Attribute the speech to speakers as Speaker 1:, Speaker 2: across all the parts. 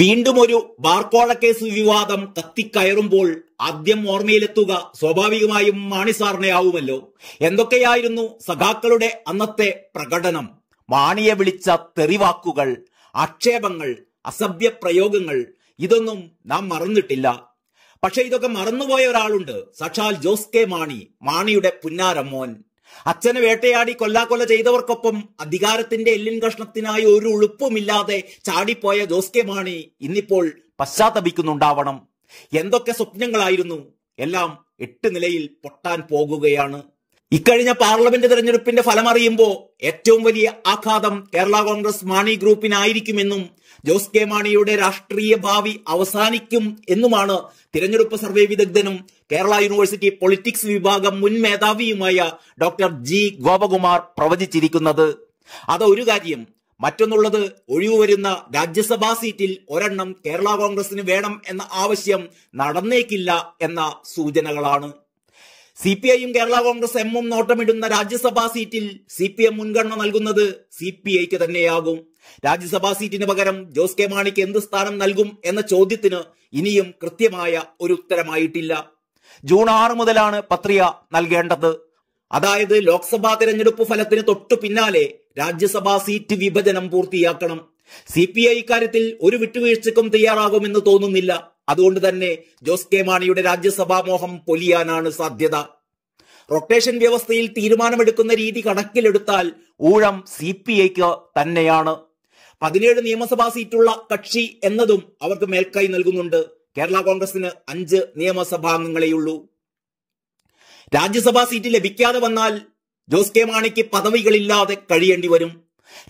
Speaker 1: വീണ്ടും ഒരു ബാർക്കോഴ കേസ് വിവാദം കത്തിക്കയറുമ്പോൾ ആദ്യം ഓർമ്മയിലെത്തുക സ്വാഭാവികമായും മാണി സാറിനെ ആവുമല്ലോ എന്തൊക്കെയായിരുന്നു സഖാക്കളുടെ അന്നത്തെ പ്രകടനം മാണിയെ വിളിച്ച തെറിവാക്കുകൾ ആക്ഷേപങ്ങൾ അസഭ്യ പ്രയോഗങ്ങൾ ഇതൊന്നും നാം മറന്നിട്ടില്ല പക്ഷെ ഇതൊക്കെ മറന്നുപോയ ഒരാളുണ്ട് സക്ഷാൽ ജോസ് കെ മാണി മാണിയുടെ പുന്നാരമോൻ അച്ഛനെ വേട്ടയാടി കൊല്ലാക്കൊല ചെയ്തവർക്കൊപ്പം അധികാരത്തിന്റെ എല്ലിൻ കഷ്ണത്തിനായി ഒരു ഉളുപ്പുമില്ലാതെ ചാടിപ്പോയ ജോസ് കെ മാണി ഇന്നിപ്പോൾ പശ്ചാത്തപിക്കുന്നുണ്ടാവണം എന്തൊക്കെ സ്വപ്നങ്ങളായിരുന്നു എല്ലാം എട്ട് നിലയിൽ പൊട്ടാൻ പോകുകയാണ് ഇക്കഴിഞ്ഞ പാർലമെന്റ് തെരഞ്ഞെടുപ്പിന്റെ ഫലമറിയുമ്പോൾ ഏറ്റവും വലിയ ആഘാതം കേരള കോൺഗ്രസ് മാണി ഗ്രൂപ്പിനായിരിക്കുമെന്നും ജോസ് കെ മാണിയുടെ രാഷ്ട്രീയ ഭാവി അവസാനിക്കും എന്നുമാണ് തിരഞ്ഞെടുപ്പ് സർവേ വിദഗ്ധനും കേരള യൂണിവേഴ്സിറ്റി പൊളിറ്റിക്സ് വിഭാഗം മുൻ മേധാവിയുമായ ഡോക്ടർ ജി ഗോപകുമാർ പ്രവചിച്ചിരിക്കുന്നത് അതൊരു കാര്യം മറ്റൊന്നുള്ളത് ഒഴിവുവരുന്ന രാജ്യസഭാ സീറ്റിൽ ഒരെണ്ണം കേരള കോൺഗ്രസിന് വേണം എന്ന ആവശ്യം നടന്നേക്കില്ല എന്ന സൂചനകളാണ് സി പി ഐയും കേരള കോൺഗ്രസ് എമ്മും നോട്ടമിടുന്ന രാജ്യസഭാ സീറ്റിൽ സി പി എം മുൻഗണന നൽകുന്നത് സി പി ഐക്ക് തന്നെയാകും രാജ്യസഭാ സീറ്റിന് പകരം ജോസ് കെ മാണിക്ക് എന്ത് സ്ഥാനം നൽകും എന്ന ചോദ്യത്തിന് ഇനിയും കൃത്യമായ ഒരു ഉത്തരമായിട്ടില്ല ജൂൺ ആറ് മുതലാണ് പത്രിക നൽകേണ്ടത് അതായത് ലോക്സഭാ തിരഞ്ഞെടുപ്പ് ഫലത്തിന് തൊട്ടു പിന്നാലെ രാജ്യസഭാ സീറ്റ് വിഭജനം പൂർത്തിയാക്കണം സി പി ഐ ഇക്കാര്യത്തിൽ ഒരു വിട്ടുവീഴ്ചക്കും തയ്യാറാകുമെന്ന് തോന്നുന്നില്ല അതുകൊണ്ട് തന്നെ ജോസ് കെ മാണിയുടെ രാജ്യസഭാ മോഹം പൊലിയാനാണ് സാധ്യത റൊട്ടേഷൻ വ്യവസ്ഥയിൽ തീരുമാനമെടുക്കുന്ന രീതി കണക്കിലെടുത്താൽ ഊഴം സി പി ഐക്ക് തന്നെയാണ് പതിനേഴ് നിയമസഭാ സീറ്റുള്ള കക്ഷി എന്നതും അവർക്ക് മേൽക്കൈ നൽകുന്നുണ്ട് കേരള കോൺഗ്രസിന് അഞ്ച് നിയമസഭാംഗങ്ങളെയുള്ളൂ രാജ്യസഭാ സീറ്റ് ലഭിക്കാതെ വന്നാൽ ജോസ് കെ മാണിക്ക് പദവികളില്ലാതെ കഴിയേണ്ടി വരും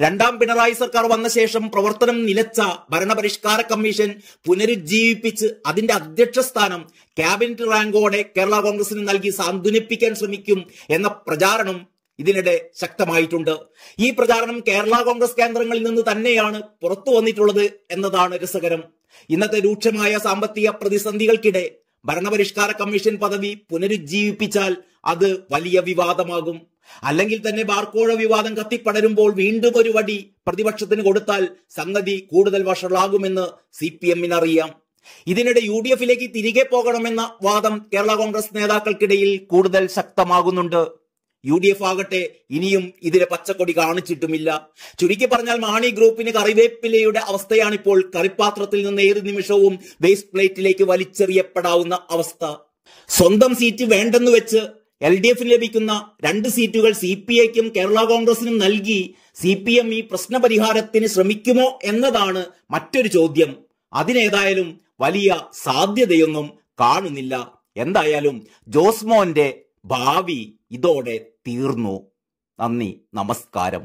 Speaker 1: രണ്ടാം പിണറായി സർക്കാർ വന്ന ശേഷം പ്രവർത്തനം നിലച്ച ഭരണപരിഷ്കാര കമ്മീഷൻ പുനരുജ്ജീവിപ്പിച്ച് അതിന്റെ അധ്യക്ഷ സ്ഥാനം ക്യാബിനറ്റ് റാങ്കോടെ കേരള കോൺഗ്രസിന് നൽകി സാന്ത്വനിപ്പിക്കാൻ ശ്രമിക്കും എന്ന പ്രചാരണം ഇതിനിടെ ശക്തമായിട്ടുണ്ട് ഈ പ്രചാരണം കേരള കോൺഗ്രസ് കേന്ദ്രങ്ങളിൽ നിന്ന് തന്നെയാണ് പുറത്തു വന്നിട്ടുള്ളത് എന്നതാണ് രസകരം ഇന്നത്തെ രൂക്ഷമായ സാമ്പത്തിക പ്രതിസന്ധികൾക്കിടെ ഭരണപരിഷ്കാര കമ്മീഷൻ പദവി പുനരുജ്ജീവിപ്പിച്ചാൽ അത് വലിയ വിവാദമാകും അല്ലെങ്കിൽ തന്നെ ബാർക്കോഴ വിവാദം കത്തിപ്പടരുമ്പോൾ വീണ്ടും ഒരു വടി പ്രതിപക്ഷത്തിന് കൊടുത്താൽ സംഗതി കൂടുതൽ വഷളാകുമെന്ന് സി പി എമ്മിന് അറിയാം ഇതിനിടെ യു ഡി എഫിലേക്ക് തിരികെ പോകണമെന്ന വാദം കേരള കോൺഗ്രസ് നേതാക്കൾക്കിടയിൽ കൂടുതൽ ശക്തമാകുന്നുണ്ട് യു ഡി എഫ് ആകട്ടെ ഇനിയും ഇതിലെ പച്ചക്കൊടി കാണിച്ചിട്ടുമില്ല ചുരുക്കി പറഞ്ഞാൽ മാണി ഗ്രൂപ്പിന് കറിവേപ്പിലയുടെ അവസ്ഥയാണ് ഇപ്പോൾ കറിപ്പാത്രത്തിൽ നിന്ന് ഏത് നിമിഷവും വേസ്റ്റ് പ്ലേറ്റിലേക്ക് വലിച്ചെറിയപ്പെടാവുന്ന അവസ്ഥ സ്വന്തം സീറ്റ് വേണ്ടെന്ന് വെച്ച് എൽ ഡി എഫിന് ലഭിക്കുന്ന രണ്ട് സീറ്റുകൾ സി പി ഐക്കും കേരള കോൺഗ്രസിനും നൽകി സി പി എം ഈ പ്രശ്നപരിഹാരത്തിന് ശ്രമിക്കുമോ എന്നതാണ് മറ്റൊരു ചോദ്യം അതിനേതായാലും വലിയ സാധ്യതയൊന്നും കാണുന്നില്ല എന്തായാലും ജോസ്മോന്റെ ഭാവി ഇതോടെ തീർന്നു നന്ദി നമസ്കാരം